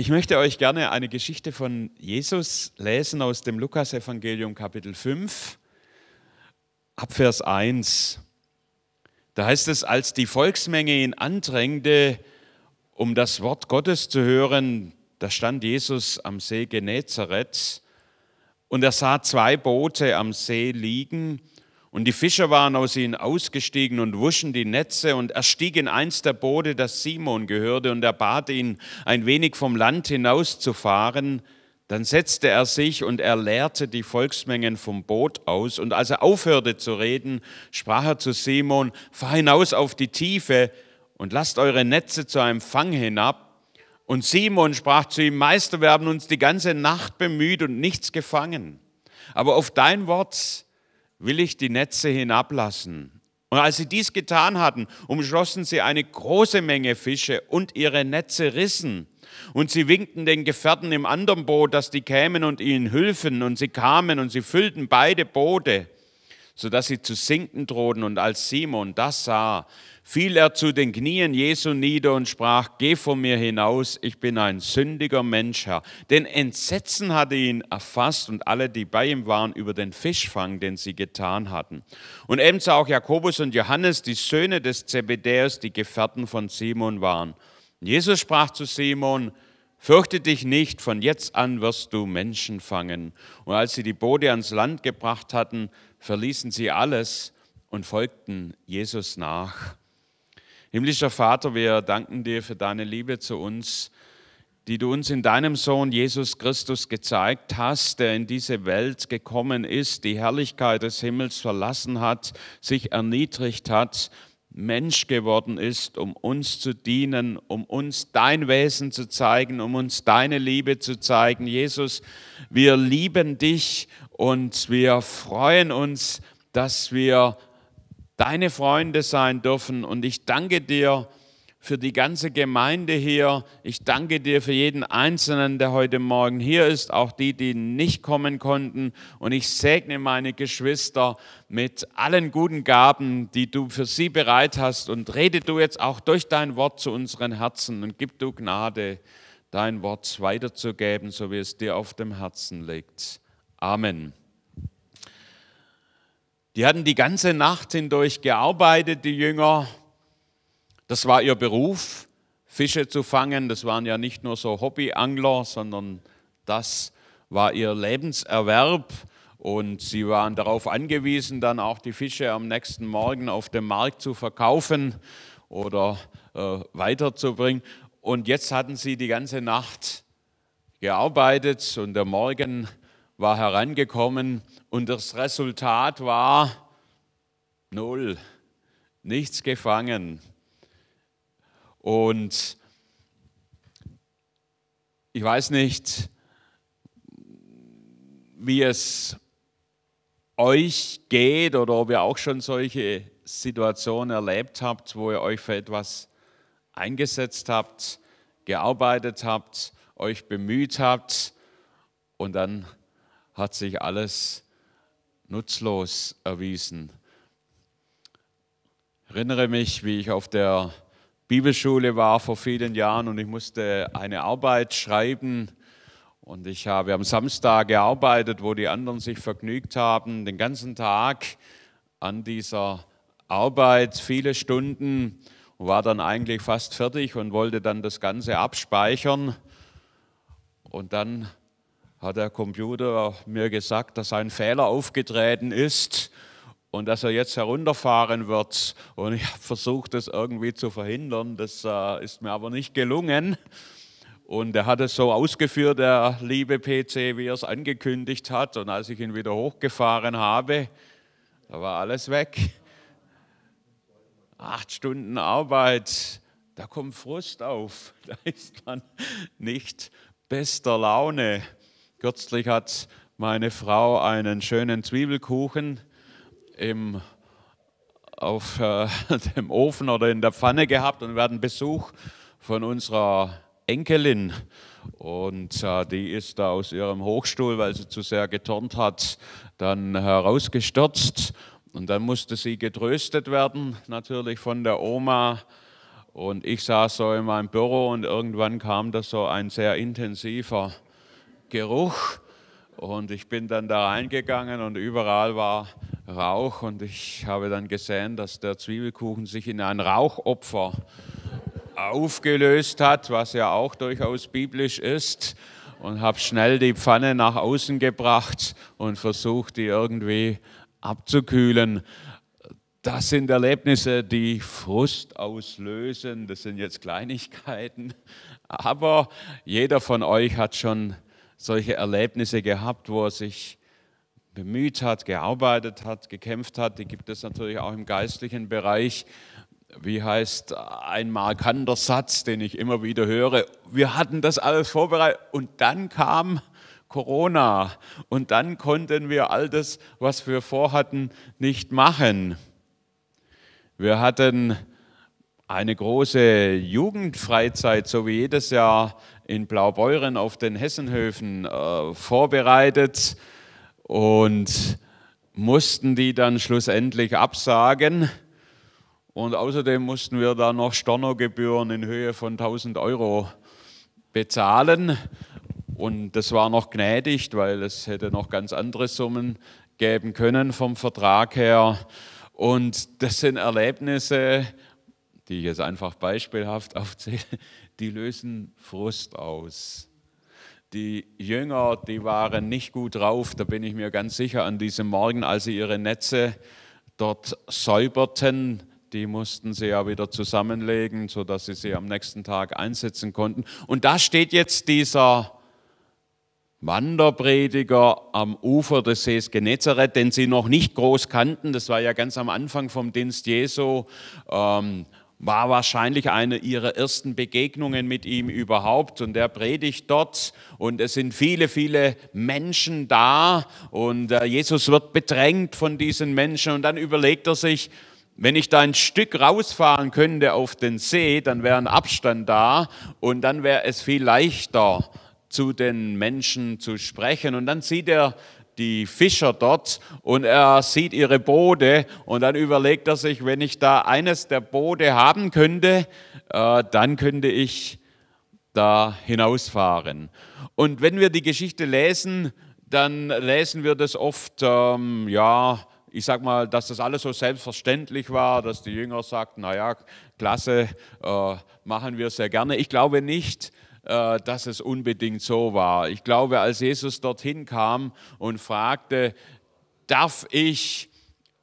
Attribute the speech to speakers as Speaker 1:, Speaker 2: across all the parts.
Speaker 1: Ich möchte euch gerne eine Geschichte von Jesus lesen aus dem Lukasevangelium Kapitel 5, Abvers 1. Da heißt es, als die Volksmenge ihn andrängte, um das Wort Gottes zu hören, da stand Jesus am See Genezareth und er sah zwei Boote am See liegen, und die Fischer waren aus ihnen ausgestiegen und wuschen die Netze, und er stieg in eins der Boote, das Simon gehörte, und er bat ihn, ein wenig vom Land hinauszufahren. Dann setzte er sich und er lehrte die Volksmengen vom Boot aus, und als er aufhörte zu reden, sprach er zu Simon, fahr hinaus auf die Tiefe und lasst eure Netze zu einem Fang hinab. Und Simon sprach zu ihm, Meister, wir haben uns die ganze Nacht bemüht und nichts gefangen, aber auf dein Wort will ich die Netze hinablassen. Und als sie dies getan hatten, umschlossen sie eine große Menge Fische und ihre Netze rissen. Und sie winkten den Gefährten im anderen Boot, dass die kämen und ihnen hülfen. Und sie kamen und sie füllten beide Boote sodass sie zu sinken drohten. Und als Simon das sah, fiel er zu den Knien Jesu nieder und sprach, geh von mir hinaus, ich bin ein sündiger Mensch, Herr. Denn Entsetzen hatte ihn erfasst und alle, die bei ihm waren, über den Fischfang, den sie getan hatten. Und ebenso auch Jakobus und Johannes, die Söhne des Zebedäus, die Gefährten von Simon waren. Jesus sprach zu Simon, Fürchte dich nicht, von jetzt an wirst du Menschen fangen. Und als sie die Boote ans Land gebracht hatten, verließen sie alles und folgten Jesus nach. Himmlischer Vater, wir danken dir für deine Liebe zu uns, die du uns in deinem Sohn Jesus Christus gezeigt hast, der in diese Welt gekommen ist, die Herrlichkeit des Himmels verlassen hat, sich erniedrigt hat, Mensch geworden ist, um uns zu dienen, um uns dein Wesen zu zeigen, um uns deine Liebe zu zeigen. Jesus, wir lieben dich und wir freuen uns, dass wir deine Freunde sein dürfen. Und ich danke dir, für die ganze Gemeinde hier. Ich danke dir für jeden Einzelnen, der heute Morgen hier ist, auch die, die nicht kommen konnten. Und ich segne meine Geschwister mit allen guten Gaben, die du für sie bereit hast. Und rede du jetzt auch durch dein Wort zu unseren Herzen und gib du Gnade, dein Wort weiterzugeben, so wie es dir auf dem Herzen liegt. Amen. Die hatten die ganze Nacht hindurch gearbeitet, die Jünger, das war ihr Beruf, Fische zu fangen. Das waren ja nicht nur so Hobbyangler, sondern das war ihr Lebenserwerb. Und sie waren darauf angewiesen, dann auch die Fische am nächsten Morgen auf dem Markt zu verkaufen oder äh, weiterzubringen. Und jetzt hatten sie die ganze Nacht gearbeitet und der Morgen war herangekommen und das Resultat war null, nichts gefangen. Und ich weiß nicht, wie es euch geht oder ob ihr auch schon solche Situationen erlebt habt, wo ihr euch für etwas eingesetzt habt, gearbeitet habt, euch bemüht habt und dann hat sich alles nutzlos erwiesen. Ich erinnere mich, wie ich auf der Bibelschule war vor vielen Jahren und ich musste eine Arbeit schreiben. Und ich habe am Samstag gearbeitet, wo die anderen sich vergnügt haben, den ganzen Tag an dieser Arbeit, viele Stunden, und war dann eigentlich fast fertig und wollte dann das Ganze abspeichern. Und dann hat der Computer mir gesagt, dass ein Fehler aufgetreten ist und dass er jetzt herunterfahren wird. Und ich habe versucht, das irgendwie zu verhindern. Das äh, ist mir aber nicht gelungen. Und er hat es so ausgeführt, der liebe PC, wie er es angekündigt hat. Und als ich ihn wieder hochgefahren habe, da war alles weg. Acht Stunden Arbeit, da kommt Frust auf. Da ist man nicht bester Laune. Kürzlich hat meine Frau einen schönen Zwiebelkuchen im, auf äh, dem Ofen oder in der Pfanne gehabt und wir hatten Besuch von unserer Enkelin. Und äh, die ist da aus ihrem Hochstuhl, weil sie zu sehr geturnt hat, dann herausgestürzt. Und dann musste sie getröstet werden, natürlich von der Oma. Und ich saß so in meinem Büro und irgendwann kam da so ein sehr intensiver Geruch. Und ich bin dann da reingegangen und überall war Rauch und ich habe dann gesehen, dass der Zwiebelkuchen sich in ein Rauchopfer aufgelöst hat, was ja auch durchaus biblisch ist, und habe schnell die Pfanne nach außen gebracht und versucht, die irgendwie abzukühlen. Das sind Erlebnisse, die Frust auslösen. Das sind jetzt Kleinigkeiten. Aber jeder von euch hat schon solche Erlebnisse gehabt, wo er sich bemüht hat, gearbeitet hat, gekämpft hat, die gibt es natürlich auch im geistlichen Bereich. Wie heißt ein markanter Satz, den ich immer wieder höre? Wir hatten das alles vorbereitet und dann kam Corona und dann konnten wir all das, was wir vorhatten, nicht machen. Wir hatten eine große Jugendfreizeit, so wie jedes Jahr in Blaubeuren auf den Hessenhöfen äh, vorbereitet und mussten die dann schlussendlich absagen. Und außerdem mussten wir da noch Stornogebühren in Höhe von 1000 Euro bezahlen. Und das war noch gnädig, weil es hätte noch ganz andere Summen geben können vom Vertrag her. Und das sind Erlebnisse, die ich jetzt einfach beispielhaft aufzähle, die lösen Frust aus. Die Jünger, die waren nicht gut drauf, da bin ich mir ganz sicher, an diesem Morgen, als sie ihre Netze dort säuberten, die mussten sie ja wieder zusammenlegen, sodass sie sie am nächsten Tag einsetzen konnten. Und da steht jetzt dieser Wanderprediger am Ufer des Sees Genezareth, den sie noch nicht groß kannten. Das war ja ganz am Anfang vom Dienst Jesu. Ähm, war wahrscheinlich eine ihrer ersten Begegnungen mit ihm überhaupt und er predigt dort und es sind viele, viele Menschen da und äh, Jesus wird bedrängt von diesen Menschen und dann überlegt er sich, wenn ich da ein Stück rausfahren könnte auf den See, dann wäre ein Abstand da und dann wäre es viel leichter zu den Menschen zu sprechen und dann sieht er die Fischer dort und er sieht ihre Boote und dann überlegt er sich, wenn ich da eines der Boote haben könnte, äh, dann könnte ich da hinausfahren. Und wenn wir die Geschichte lesen, dann lesen wir das oft, ähm, ja, ich sag mal, dass das alles so selbstverständlich war, dass die Jünger sagten, naja, klasse, äh, machen wir sehr gerne. Ich glaube nicht, äh, dass es unbedingt so war. Ich glaube, als Jesus dorthin kam und fragte, darf ich,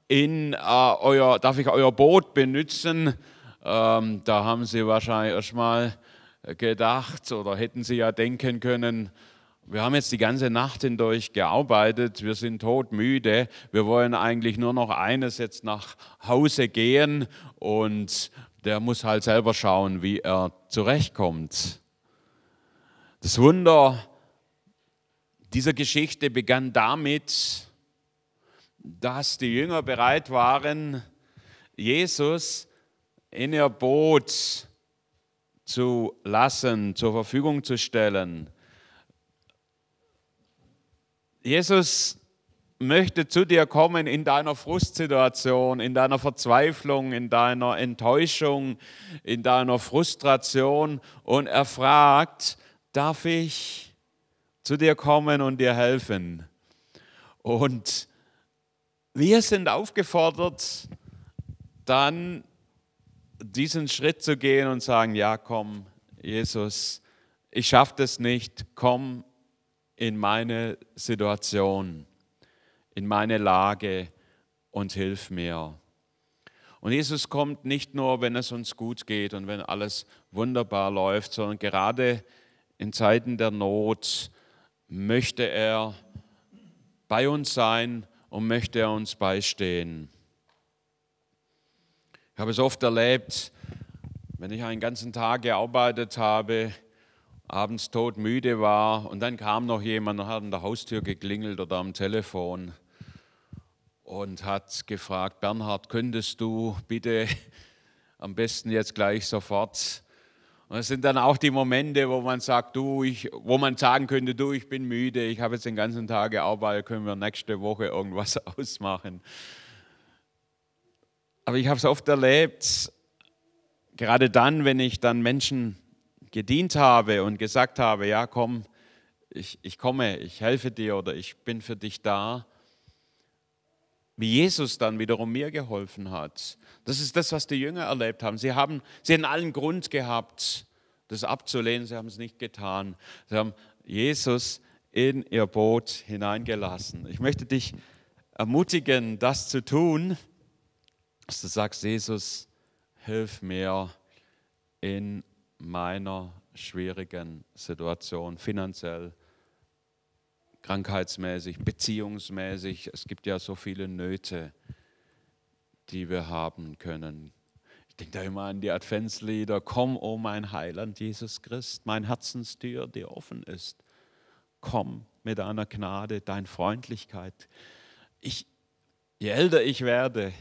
Speaker 1: in, äh, euer, darf ich euer Boot benutzen, ähm, da haben sie wahrscheinlich erstmal gedacht oder hätten sie ja denken können, wir haben jetzt die ganze Nacht hindurch gearbeitet, wir sind todmüde, wir wollen eigentlich nur noch eines, jetzt nach Hause gehen und der muss halt selber schauen, wie er zurechtkommt. Das Wunder dieser Geschichte begann damit, dass die Jünger bereit waren, Jesus in ihr Boot zu lassen, zur Verfügung zu stellen. Jesus möchte zu dir kommen in deiner Frustsituation, in deiner Verzweiflung, in deiner Enttäuschung, in deiner Frustration und er fragt, darf ich zu dir kommen und dir helfen. Und wir sind aufgefordert, dann diesen Schritt zu gehen und sagen, ja, komm, Jesus, ich schaffe das nicht, komm in meine Situation, in meine Lage und hilf mir. Und Jesus kommt nicht nur, wenn es uns gut geht und wenn alles wunderbar läuft, sondern gerade in Zeiten der Not möchte er bei uns sein und möchte er uns beistehen. Ich habe es oft erlebt, wenn ich einen ganzen Tag gearbeitet habe, abends todmüde war und dann kam noch jemand und hat an der Haustür geklingelt oder am Telefon und hat gefragt, Bernhard, könntest du bitte am besten jetzt gleich sofort und es sind dann auch die Momente, wo man sagt, du, ich, wo man sagen könnte, du, ich bin müde, ich habe jetzt den ganzen Tag gearbeitet, können wir nächste Woche irgendwas ausmachen. Aber ich habe es oft erlebt, gerade dann, wenn ich dann Menschen gedient habe und gesagt habe, ja komm, ich, ich komme, ich helfe dir oder ich bin für dich da, wie Jesus dann wiederum mir geholfen hat. Das ist das, was die Jünger erlebt haben. Sie haben, sie haben allen Grund gehabt, das abzulehnen. Sie haben es nicht getan. Sie haben Jesus in ihr Boot hineingelassen. Ich möchte dich ermutigen, das zu tun, dass du sagst, Jesus, hilf mir in meiner schwierigen Situation finanziell, krankheitsmäßig, beziehungsmäßig. Es gibt ja so viele Nöte, die wir haben können. Ich denke da immer an die Adventslieder. Komm, o oh mein Heiland, Jesus Christ, mein Herzenstür, die offen ist. Komm mit deiner Gnade, dein Freundlichkeit. Ich, je älter ich werde,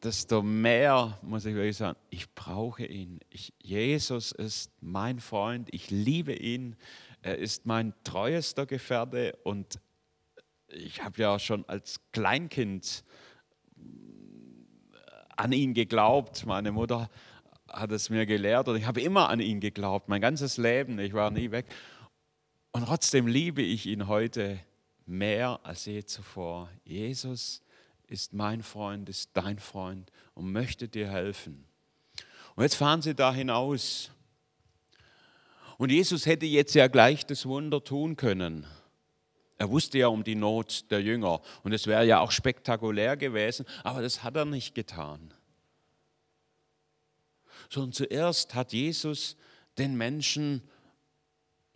Speaker 1: desto mehr muss ich wirklich sagen, ich brauche ihn. Ich, Jesus ist mein Freund, ich liebe ihn, er ist mein treuester Gefährte und ich habe ja schon als Kleinkind äh, an ihn geglaubt. Meine Mutter hat es mir gelehrt und ich habe immer an ihn geglaubt, mein ganzes Leben. Ich war nie weg. Und trotzdem liebe ich ihn heute mehr als je zuvor. Jesus ist mein Freund, ist dein Freund und möchte dir helfen. Und jetzt fahren sie da hinaus und Jesus hätte jetzt ja gleich das Wunder tun können. Er wusste ja um die Not der Jünger und es wäre ja auch spektakulär gewesen, aber das hat er nicht getan. Sondern zuerst hat Jesus den Menschen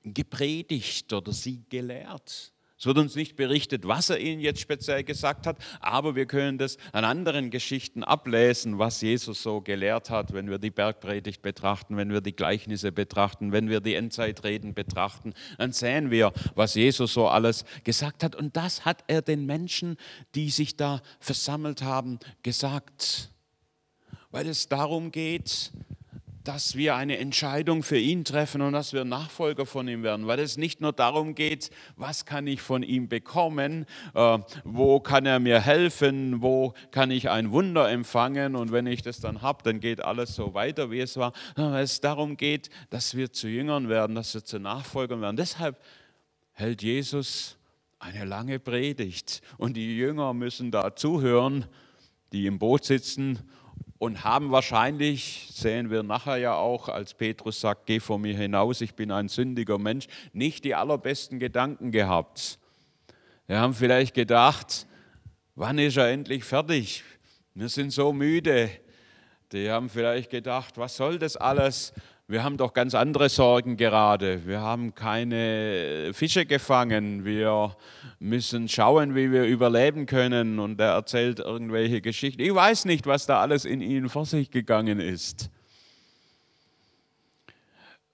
Speaker 1: gepredigt oder sie gelehrt. Es wird uns nicht berichtet, was er ihnen jetzt speziell gesagt hat, aber wir können das an anderen Geschichten ablesen, was Jesus so gelehrt hat, wenn wir die Bergpredigt betrachten, wenn wir die Gleichnisse betrachten, wenn wir die Endzeitreden betrachten. Dann sehen wir, was Jesus so alles gesagt hat. Und das hat er den Menschen, die sich da versammelt haben, gesagt. Weil es darum geht, dass wir eine Entscheidung für ihn treffen und dass wir Nachfolger von ihm werden, weil es nicht nur darum geht, was kann ich von ihm bekommen, äh, wo kann er mir helfen, wo kann ich ein Wunder empfangen und wenn ich das dann habe, dann geht alles so weiter, wie es war, sondern es darum geht, dass wir zu Jüngern werden, dass wir zu Nachfolgern werden. Deshalb hält Jesus eine lange Predigt und die Jünger müssen da zuhören, die im Boot sitzen und haben wahrscheinlich, sehen wir nachher ja auch, als Petrus sagt, geh vor mir hinaus, ich bin ein sündiger Mensch, nicht die allerbesten Gedanken gehabt. Wir haben vielleicht gedacht, wann ist er endlich fertig? Wir sind so müde. Die haben vielleicht gedacht, was soll das alles? wir haben doch ganz andere Sorgen gerade. Wir haben keine äh, Fische gefangen. Wir müssen schauen, wie wir überleben können. Und er erzählt irgendwelche Geschichten. Ich weiß nicht, was da alles in ihnen vor sich gegangen ist.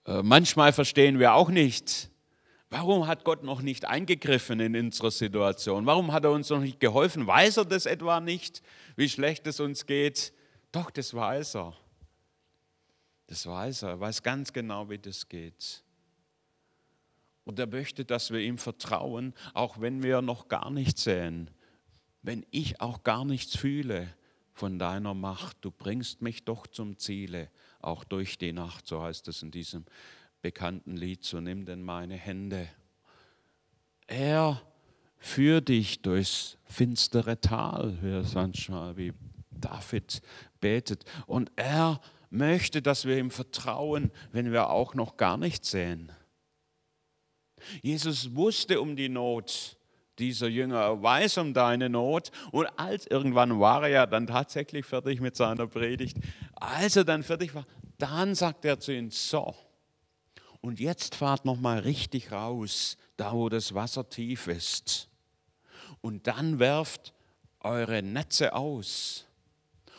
Speaker 1: Äh, manchmal verstehen wir auch nicht, warum hat Gott noch nicht eingegriffen in unsere Situation? Warum hat er uns noch nicht geholfen? Weiß er das etwa nicht, wie schlecht es uns geht? Doch, das weiß er. Das weiß er, er weiß ganz genau, wie das geht. Und er möchte, dass wir ihm vertrauen, auch wenn wir noch gar nichts sehen, wenn ich auch gar nichts fühle von deiner Macht. Du bringst mich doch zum Ziele, auch durch die Nacht, so heißt es in diesem bekannten Lied, so nimm denn meine Hände. Er führt dich durchs finstere Tal, wie manchmal wie David betet. Und er möchte, dass wir ihm vertrauen, wenn wir auch noch gar nichts sehen. Jesus wusste um die Not dieser Jünger, er weiß um deine Not. Und als irgendwann war er ja dann tatsächlich fertig mit seiner Predigt, als er dann fertig war, dann sagt er zu ihnen, so, und jetzt fahrt nochmal richtig raus, da wo das Wasser tief ist. Und dann werft eure Netze aus.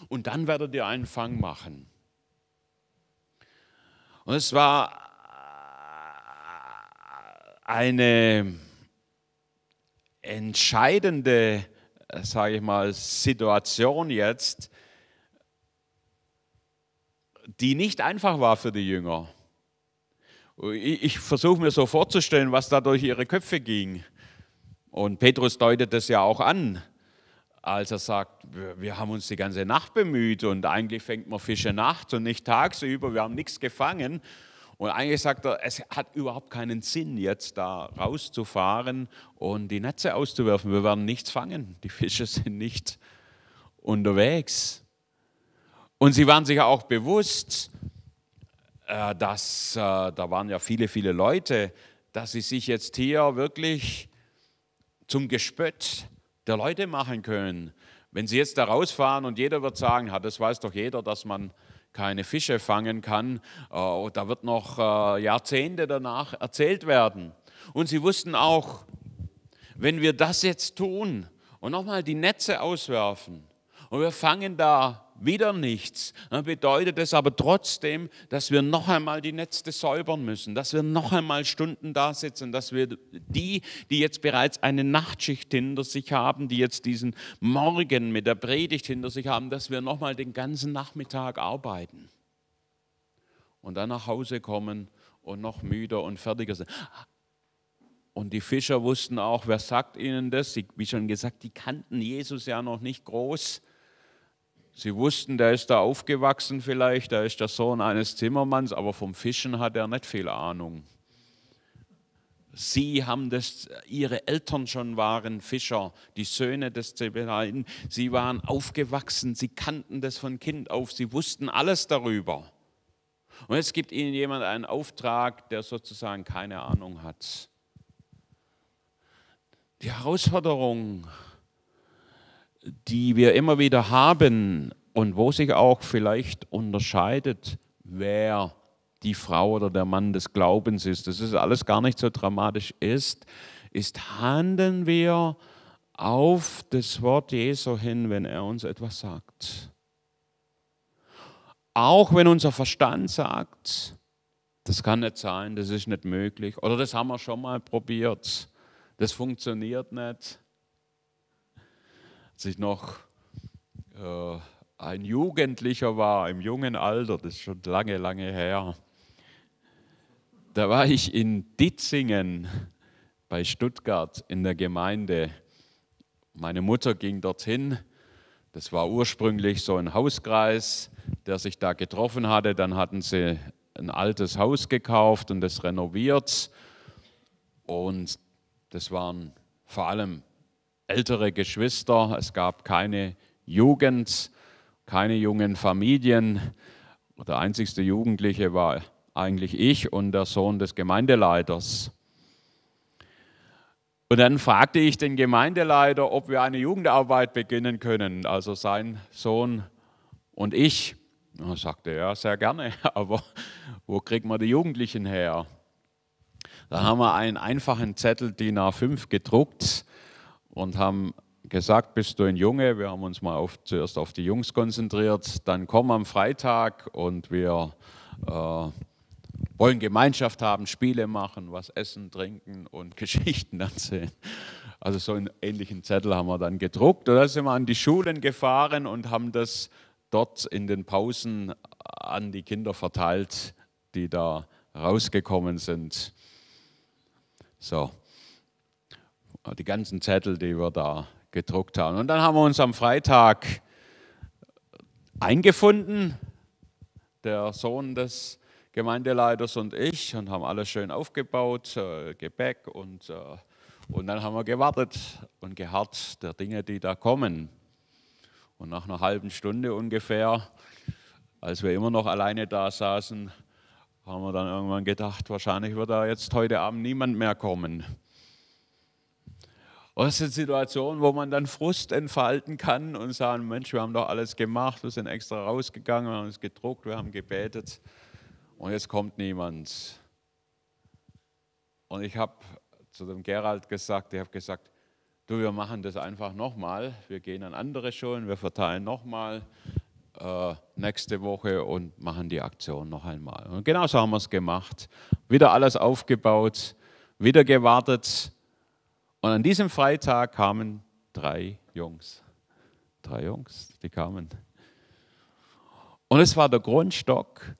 Speaker 1: Und dann werdet ihr einen Fang machen. Und es war eine entscheidende, sage ich mal, Situation jetzt, die nicht einfach war für die Jünger. Ich, ich versuche mir so vorzustellen, was da durch ihre Köpfe ging. Und Petrus deutet das ja auch an als er sagt, wir, haben uns die ganze Nacht bemüht und eigentlich fängt man Fische nachts und nicht tagsüber, wir haben nichts gefangen. Und eigentlich sagt er, es hat überhaupt keinen Sinn, jetzt da rauszufahren und die Netze auszuwerfen. Wir werden nichts fangen. Die Fische sind nicht unterwegs. Und sie waren sich auch bewusst, äh, dass äh, da waren ja viele, viele Leute, dass sie sich jetzt hier wirklich zum Gespött der Leute machen können. Wenn sie jetzt da rausfahren und jeder wird sagen, ja, das weiß doch jeder, dass man keine Fische fangen kann, oh, da wird noch äh, Jahrzehnte danach erzählt werden. Und sie wussten auch, wenn wir das jetzt tun und nochmal die Netze auswerfen und wir fangen da wieder nichts. Dann äh, bedeutet es aber trotzdem, dass wir noch einmal die Netze säubern müssen, dass wir noch einmal Stunden da sitzen, dass wir die, die jetzt bereits eine Nachtschicht hinter sich haben, die jetzt diesen Morgen mit der Predigt hinter sich haben, dass wir noch mal den ganzen Nachmittag arbeiten und dann nach Hause kommen und noch müder und fertiger sind. Und die Fischer wussten auch, wer sagt ihnen das? Wie schon gesagt, die kannten Jesus ja noch nicht groß. Sie wussten, der ist da aufgewachsen vielleicht, der ist der Sohn eines Zimmermanns, aber vom Fischen hat er nicht viel Ahnung. Sie haben das, ihre Eltern schon waren Fischer, die Söhne des Zebedain. Sie waren aufgewachsen, sie kannten das von Kind auf, sie wussten alles darüber. Und jetzt gibt ihnen jemand einen Auftrag, der sozusagen keine Ahnung hat. Die Herausforderung die wir immer wieder haben und wo sich auch vielleicht unterscheidet, wer die Frau oder der Mann des Glaubens ist, das ist alles gar nicht so dramatisch ist, ist, handeln wir auf das Wort Jesu hin, wenn er uns etwas sagt. Auch wenn unser Verstand sagt, das kann nicht sein, das ist nicht möglich oder das haben wir schon mal probiert, das funktioniert nicht als ich noch äh, ein Jugendlicher war, im jungen Alter, das ist schon lange, lange her, da war ich in Ditzingen bei Stuttgart in der Gemeinde. Meine Mutter ging dorthin. Das war ursprünglich so ein Hauskreis, der sich da getroffen hatte. Dann hatten sie ein altes Haus gekauft und das renoviert. Und das waren vor allem ältere Geschwister, es gab keine Jugend, keine jungen Familien. Der einzigste Jugendliche war eigentlich ich und der Sohn des Gemeindeleiters. Und dann fragte ich den Gemeindeleiter, ob wir eine Jugendarbeit beginnen können, also sein Sohn und ich. Er sagte, ja, sehr gerne, aber wo kriegt man die Jugendlichen her? Da haben wir einen einfachen Zettel DIN A5 gedruckt und haben gesagt, bist du ein Junge? Wir haben uns mal auf, zuerst auf die Jungs konzentriert. Dann komm am Freitag und wir äh, wollen Gemeinschaft haben, Spiele machen, was essen, trinken und Geschichten erzählen. Also so einen ähnlichen Zettel haben wir dann gedruckt. Und dann sind wir an die Schulen gefahren und haben das dort in den Pausen an die Kinder verteilt, die da rausgekommen sind. So, die ganzen Zettel, die wir da gedruckt haben. Und dann haben wir uns am Freitag eingefunden, der Sohn des Gemeindeleiters und ich, und haben alles schön aufgebaut, äh, Gebäck und, äh, und dann haben wir gewartet und geharrt der Dinge, die da kommen. Und nach einer halben Stunde ungefähr, als wir immer noch alleine da saßen, haben wir dann irgendwann gedacht, wahrscheinlich wird da jetzt heute Abend niemand mehr kommen aus oh, sind Situationen, wo man dann Frust entfalten kann und sagen, Mensch, wir haben doch alles gemacht, wir sind extra rausgegangen, wir haben es gedruckt, wir haben gebetet und jetzt kommt niemand. Und ich habe zu dem Gerald gesagt, ich habe gesagt, du, wir machen das einfach nochmal, wir gehen an andere Schulen, wir verteilen nochmal äh, nächste Woche und machen die Aktion noch einmal. Und genauso haben wir es gemacht, wieder alles aufgebaut, wieder gewartet, und an diesem Freitag kamen drei Jungs. Drei Jungs, die kamen. Und es war der Grundstock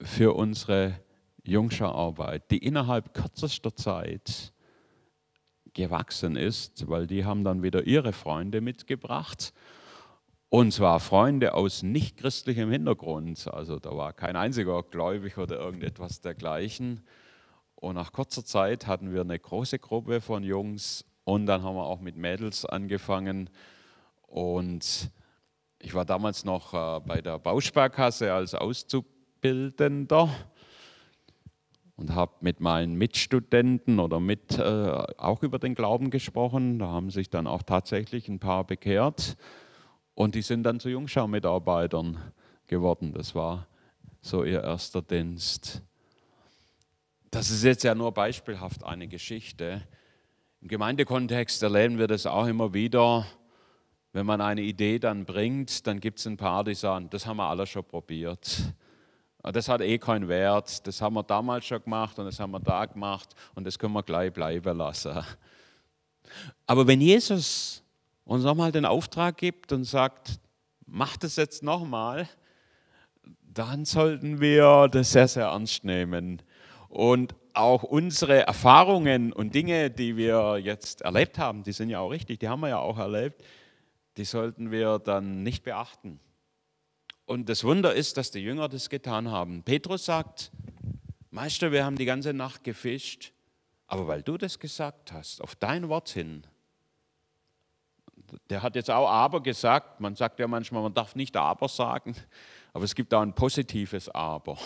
Speaker 1: für unsere Jungscherarbeit, die innerhalb kürzester Zeit gewachsen ist, weil die haben dann wieder ihre Freunde mitgebracht. Und zwar Freunde aus nichtchristlichem Hintergrund. Also da war kein einziger gläubig oder irgendetwas dergleichen. Und nach kurzer Zeit hatten wir eine große Gruppe von Jungs und dann haben wir auch mit Mädels angefangen. Und ich war damals noch äh, bei der Bausparkasse als Auszubildender und habe mit meinen Mitstudenten oder mit äh, auch über den Glauben gesprochen. Da haben sich dann auch tatsächlich ein paar bekehrt und die sind dann zu Jungschau-Mitarbeitern geworden. Das war so ihr erster Dienst. Das ist jetzt ja nur beispielhaft eine Geschichte. Im Gemeindekontext erleben wir das auch immer wieder. Wenn man eine Idee dann bringt, dann gibt es ein paar, die sagen, das haben wir alle schon probiert. Das hat eh keinen Wert. Das haben wir damals schon gemacht und das haben wir da gemacht und das können wir gleich bleiben lassen. Aber wenn Jesus uns nochmal den Auftrag gibt und sagt, mach das jetzt nochmal, dann sollten wir das sehr, sehr ernst nehmen. Und auch unsere Erfahrungen und Dinge, die wir jetzt erlebt haben, die sind ja auch richtig, die haben wir ja auch erlebt, die sollten wir dann nicht beachten. Und das Wunder ist, dass die Jünger das getan haben. Petrus sagt, Meister, wir haben die ganze Nacht gefischt, aber weil du das gesagt hast, auf dein Wort hin, der hat jetzt auch aber gesagt, man sagt ja manchmal, man darf nicht aber sagen, aber es gibt auch ein positives Aber.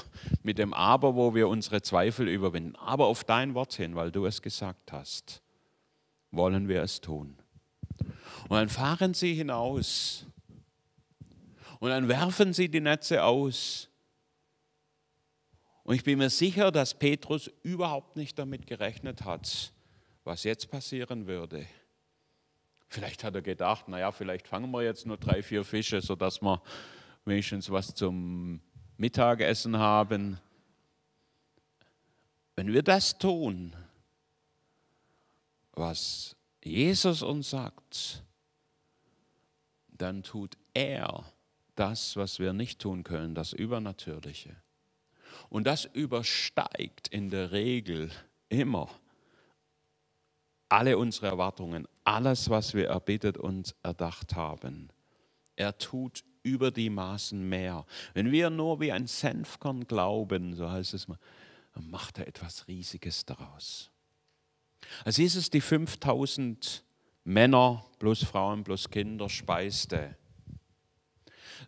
Speaker 1: Mit dem Aber, wo wir unsere Zweifel überwinden. Aber auf dein Wort hin, weil du es gesagt hast, wollen wir es tun. Und dann fahren sie hinaus. Und dann werfen sie die Netze aus. Und ich bin mir sicher, dass Petrus überhaupt nicht damit gerechnet hat, was jetzt passieren würde. Vielleicht hat er gedacht, naja, vielleicht fangen wir jetzt nur drei, vier Fische, sodass wir wenigstens was zum Mittagessen haben. Wenn wir das tun, was Jesus uns sagt, dann tut er das, was wir nicht tun können, das Übernatürliche. Und das übersteigt in der Regel immer alle unsere Erwartungen, alles, was wir erbittet und erdacht haben. Er tut über die Maßen mehr. Wenn wir nur wie ein Senfkorn glauben, so heißt es mal, dann macht er etwas Riesiges daraus. Als Jesus die 5000 Männer plus Frauen plus Kinder speiste,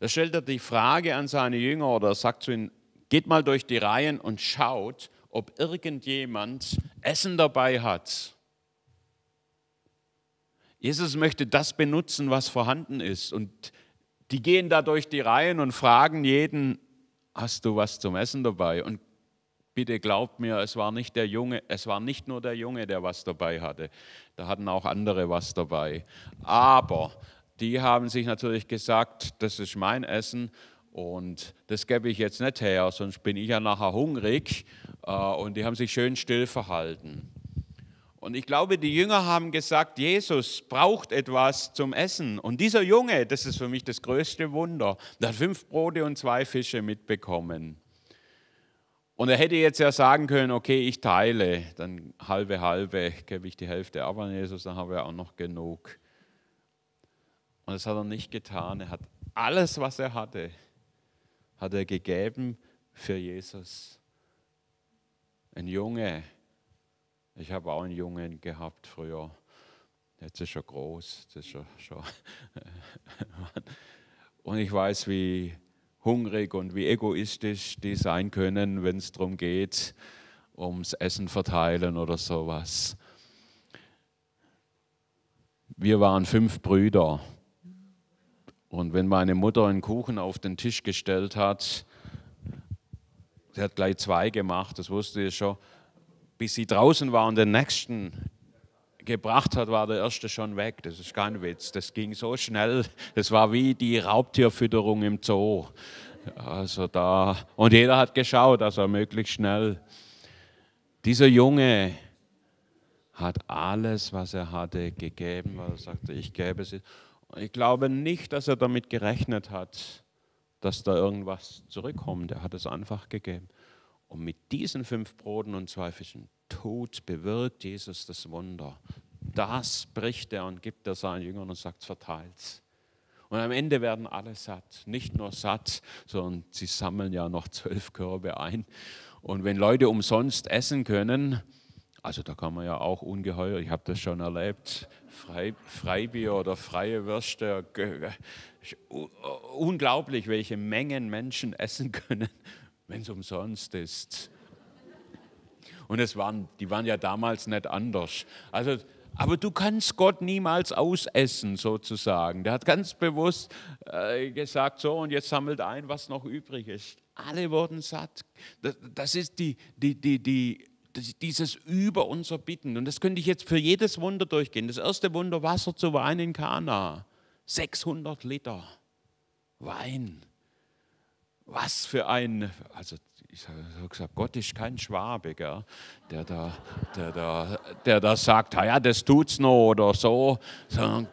Speaker 1: da stellt er die Frage an seine Jünger oder sagt zu ihnen, geht mal durch die Reihen und schaut, ob irgendjemand Essen dabei hat. Jesus möchte das benutzen, was vorhanden ist. Und die gehen da durch die Reihen und fragen jeden, hast du was zum Essen dabei? Und bitte glaubt mir, es war nicht der Junge, es war nicht nur der Junge, der was dabei hatte. Da hatten auch andere was dabei. Aber die haben sich natürlich gesagt, das ist mein Essen und das gebe ich jetzt nicht her, sonst bin ich ja nachher hungrig. Äh, und die haben sich schön still verhalten. Und ich glaube, die Jünger haben gesagt, Jesus braucht etwas zum Essen. Und dieser Junge, das ist für mich das größte Wunder, der hat fünf Brote und zwei Fische mitbekommen. Und er hätte jetzt ja sagen können, okay, ich teile, dann halbe, halbe, gebe ich die Hälfte ab an Jesus, dann habe ich auch noch genug. Und das hat er nicht getan. Er hat alles, was er hatte, hat er gegeben für Jesus. Ein Junge, ich habe auch einen Jungen gehabt früher. Jetzt ist er groß. Ist schon, schon und ich weiß, wie hungrig und wie egoistisch die sein können, wenn es darum geht, ums Essen verteilen oder sowas. Wir waren fünf Brüder. Und wenn meine Mutter einen Kuchen auf den Tisch gestellt hat, sie hat gleich zwei gemacht, das wusste ich schon, bis sie draußen war und den nächsten gebracht hat, war der erste schon weg. Das ist kein Witz. Das ging so schnell. Das war wie die Raubtierfütterung im Zoo. Also da und jeder hat geschaut, dass also er möglichst schnell. Dieser Junge hat alles, was er hatte, gegeben, weil er sagte, ich gebe es. Ich glaube nicht, dass er damit gerechnet hat, dass da irgendwas zurückkommt. Er hat es einfach gegeben. Und mit diesen fünf Broten und zwei Fischen, Tod bewirkt Jesus das Wunder. Das bricht er und gibt er seinen Jüngern und sagt, verteilt's. Und am Ende werden alle satt. Nicht nur satt, sondern sie sammeln ja noch zwölf Körbe ein. Und wenn Leute umsonst essen können, also da kann man ja auch ungeheuer, ich habe das schon erlebt, Freibier oder freie Würste, äh, äh, äh, unglaublich, welche Mengen Menschen essen können wenn es umsonst ist. Und es waren, die waren ja damals nicht anders. Also, aber du kannst Gott niemals ausessen, sozusagen. Der hat ganz bewusst äh, gesagt, so und jetzt sammelt ein, was noch übrig ist. Alle wurden satt. Das, das ist die, die, die, die, dieses Über unser Bitten. Und das könnte ich jetzt für jedes Wunder durchgehen. Das erste Wunder, Wasser zu Wein in Kana. 600 Liter Wein was für ein, also ich habe gesagt, Gott ist kein Schwabe, gell, der, da, der, da, der da sagt, ah ja, das tut's noch oder so, sondern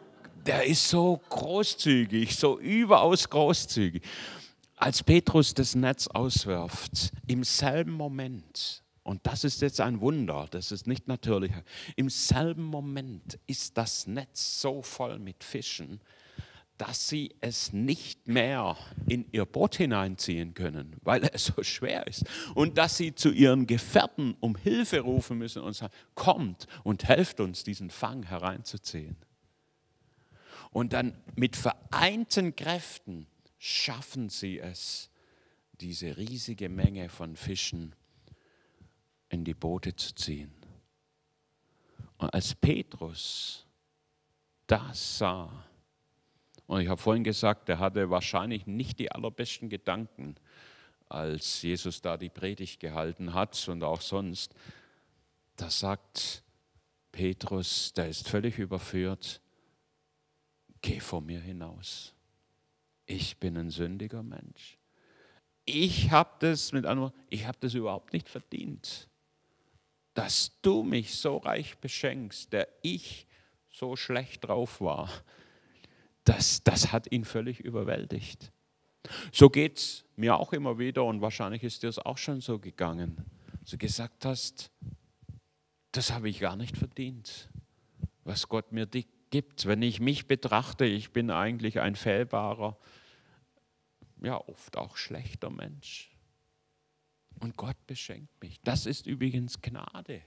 Speaker 1: der ist so großzügig, so überaus großzügig. Als Petrus das Netz auswirft, im selben Moment, und das ist jetzt ein Wunder, das ist nicht natürlich, im selben Moment ist das Netz so voll mit Fischen, dass sie es nicht mehr in ihr Boot hineinziehen können, weil es so schwer ist. Und dass sie zu ihren Gefährten um Hilfe rufen müssen und sagen, kommt und helft uns, diesen Fang hereinzuziehen. Und dann mit vereinten Kräften schaffen sie es, diese riesige Menge von Fischen in die Boote zu ziehen. Und als Petrus das sah, und ich habe vorhin gesagt, er hatte wahrscheinlich nicht die allerbesten Gedanken, als Jesus da die Predigt gehalten hat und auch sonst. Da sagt Petrus, der ist völlig überführt, geh vor mir hinaus. Ich bin ein sündiger Mensch. Ich habe das mit anderen, ich habe das überhaupt nicht verdient, dass du mich so reich beschenkst, der ich so schlecht drauf war, das, das hat ihn völlig überwältigt. So geht es mir auch immer wieder und wahrscheinlich ist dir es auch schon so gegangen, dass du gesagt hast, das habe ich gar nicht verdient, was Gott mir gibt. Wenn ich mich betrachte, ich bin eigentlich ein fehlbarer, ja oft auch schlechter Mensch. Und Gott beschenkt mich. Das ist übrigens Gnade.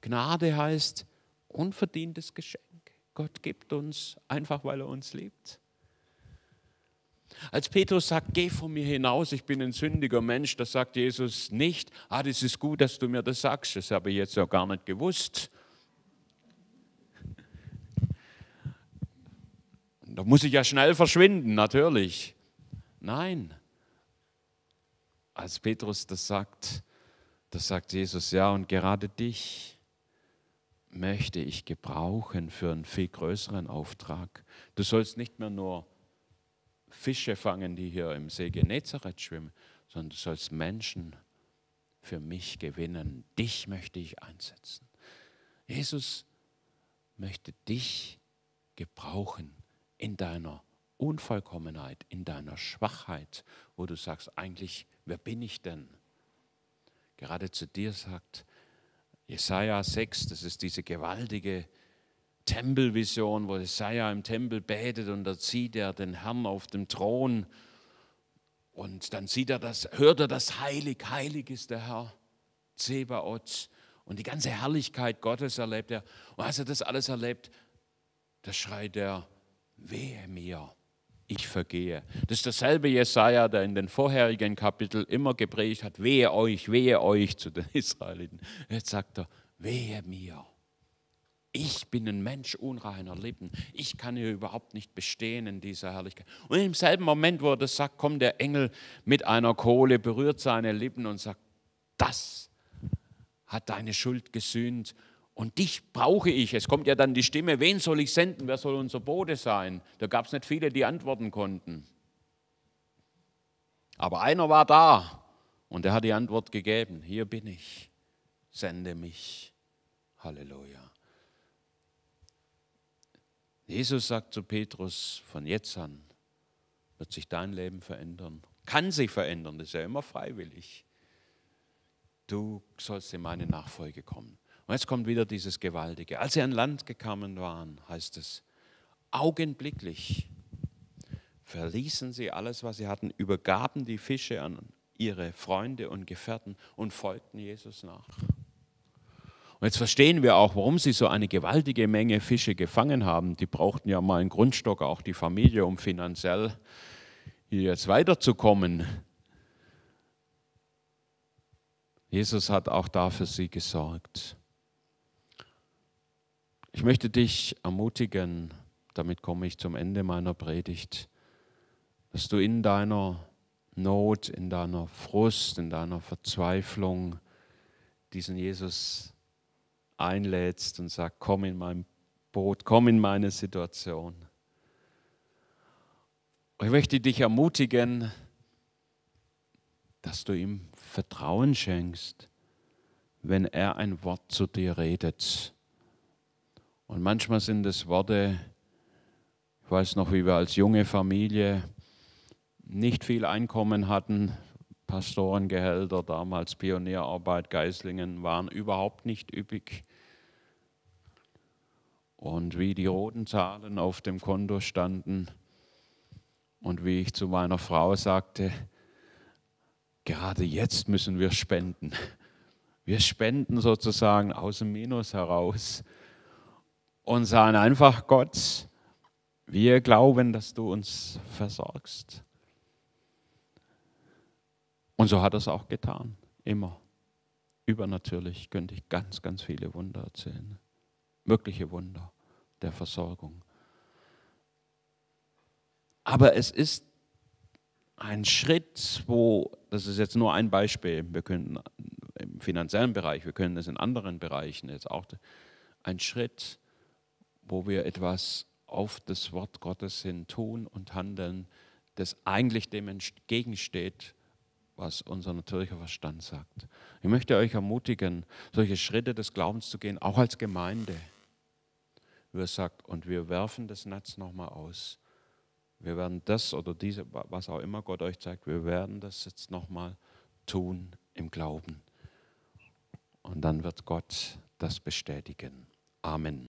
Speaker 1: Gnade heißt unverdientes Geschenk. Gott gibt uns einfach, weil er uns liebt. Als Petrus sagt, geh von mir hinaus, ich bin ein sündiger Mensch, das sagt Jesus nicht, ah, das ist gut, dass du mir das sagst, das habe ich jetzt ja gar nicht gewusst. Da muss ich ja schnell verschwinden, natürlich. Nein. Als Petrus das sagt, das sagt Jesus, ja, und gerade dich möchte ich gebrauchen für einen viel größeren Auftrag. Du sollst nicht mehr nur Fische fangen, die hier im See Genezareth schwimmen, sondern du sollst Menschen für mich gewinnen. Dich möchte ich einsetzen. Jesus möchte dich gebrauchen in deiner Unvollkommenheit, in deiner Schwachheit, wo du sagst, eigentlich, wer bin ich denn? Gerade zu dir sagt, Jesaja 6, das ist diese gewaltige Tempelvision, wo Jesaja im Tempel betet und da sieht er den Herrn auf dem Thron und dann sieht er das, hört er das heilig, heilig ist der Herr Zebaoth und die ganze Herrlichkeit Gottes erlebt er. Und als er das alles erlebt, da schreit er, wehe mir, ich vergehe. Das ist dasselbe Jesaja, der in den vorherigen Kapiteln immer gepredigt hat, wehe euch, wehe euch zu den Israeliten. Jetzt sagt er, wehe mir. Ich bin ein Mensch unreiner Lippen. Ich kann hier überhaupt nicht bestehen in dieser Herrlichkeit. Und im selben Moment, wo er das sagt, kommt der Engel mit einer Kohle, berührt seine Lippen und sagt, das hat deine Schuld gesühnt und dich brauche ich. Es kommt ja dann die Stimme, wen soll ich senden? Wer soll unser Bote sein? Da gab es nicht viele, die antworten konnten. Aber einer war da und er hat die Antwort gegeben, hier bin ich, sende mich. Halleluja. Jesus sagt zu Petrus, von jetzt an wird sich dein Leben verändern. Kann sich verändern, das ist ja immer freiwillig. Du sollst in meine Nachfolge kommen. Und jetzt kommt wieder dieses Gewaltige. Als sie an Land gekommen waren, heißt es, augenblicklich verließen sie alles, was sie hatten, übergaben die Fische an ihre Freunde und Gefährten und folgten Jesus nach. Und jetzt verstehen wir auch, warum sie so eine gewaltige Menge Fische gefangen haben. Die brauchten ja mal einen Grundstock, auch die Familie, um finanziell hier jetzt weiterzukommen. Jesus hat auch dafür sie gesorgt. Ich möchte dich ermutigen, damit komme ich zum Ende meiner Predigt, dass du in deiner Not, in deiner Frust, in deiner Verzweiflung diesen Jesus einlädst und sagst, komm in mein Boot, komm in meine Situation. ich möchte dich ermutigen, dass du ihm Vertrauen schenkst, wenn er ein Wort zu dir redet und manchmal sind es Worte, ich weiß noch, wie wir als junge Familie nicht viel Einkommen hatten, Pastorengehälter, damals Pionierarbeit Geislingen, waren überhaupt nicht üppig. Und wie die roten Zahlen auf dem Konto standen und wie ich zu meiner Frau sagte, gerade jetzt müssen wir spenden. Wir spenden sozusagen aus dem Minus heraus und sagen einfach Gott, wir glauben, dass du uns versorgst. Und so hat er es auch getan, immer. Übernatürlich könnte ich ganz, ganz viele Wunder erzählen. Mögliche Wunder der Versorgung. Aber es ist ein Schritt, wo, das ist jetzt nur ein Beispiel, wir können im finanziellen Bereich, wir können es in anderen Bereichen jetzt auch, ein Schritt, wo wir etwas auf das Wort Gottes hin tun und handeln, das eigentlich dem entgegensteht, was unser natürlicher Verstand sagt. Ich möchte euch ermutigen, solche Schritte des Glaubens zu gehen, auch als Gemeinde. Wir sagt, und wir werfen das Netz nochmal aus. Wir werden das oder diese, was auch immer Gott euch zeigt, wir werden das jetzt nochmal tun im Glauben. Und dann wird Gott das bestätigen. Amen.